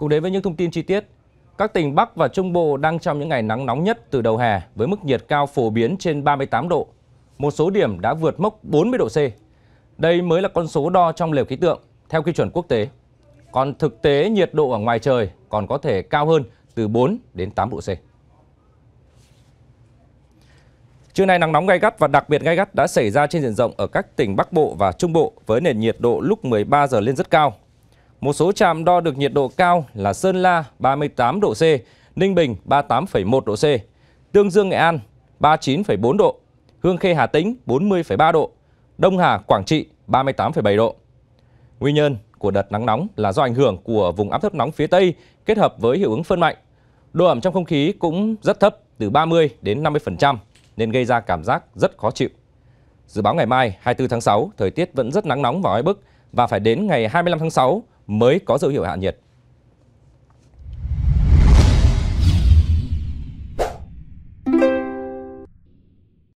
Cùng đến với những thông tin chi tiết, các tỉnh Bắc và Trung Bộ đang trong những ngày nắng nóng nhất từ đầu hè với mức nhiệt cao phổ biến trên 38 độ. Một số điểm đã vượt mốc 40 độ C. Đây mới là con số đo trong lều khí tượng theo quy chuẩn quốc tế. Còn thực tế nhiệt độ ở ngoài trời còn có thể cao hơn từ 4 đến 8 độ C. Trưa nay nắng nóng gay gắt và đặc biệt gay gắt đã xảy ra trên diện rộng ở các tỉnh Bắc Bộ và Trung Bộ với nền nhiệt độ lúc 13 giờ lên rất cao, một số trạm đo được nhiệt độ cao là Sơn La 38 độ C, Ninh Bình 38,1 độ C, Tương Dương Nghệ An 39,4 độ, Hương Khê Hà Tĩnh 40,3 độ, Đông Hà Quảng Trị 38,7 độ. Nguyên nhân của đợt nắng nóng là do ảnh hưởng của vùng áp thấp nóng phía Tây kết hợp với hiệu ứng phân mạnh. Độ ẩm trong không khí cũng rất thấp, từ 30 đến 50% nên gây ra cảm giác rất khó chịu. Dự báo ngày mai 24 tháng 6, thời tiết vẫn rất nắng nóng và oi bức và phải đến ngày 25 tháng 6 mới có dấu hiệu hạ nhiệt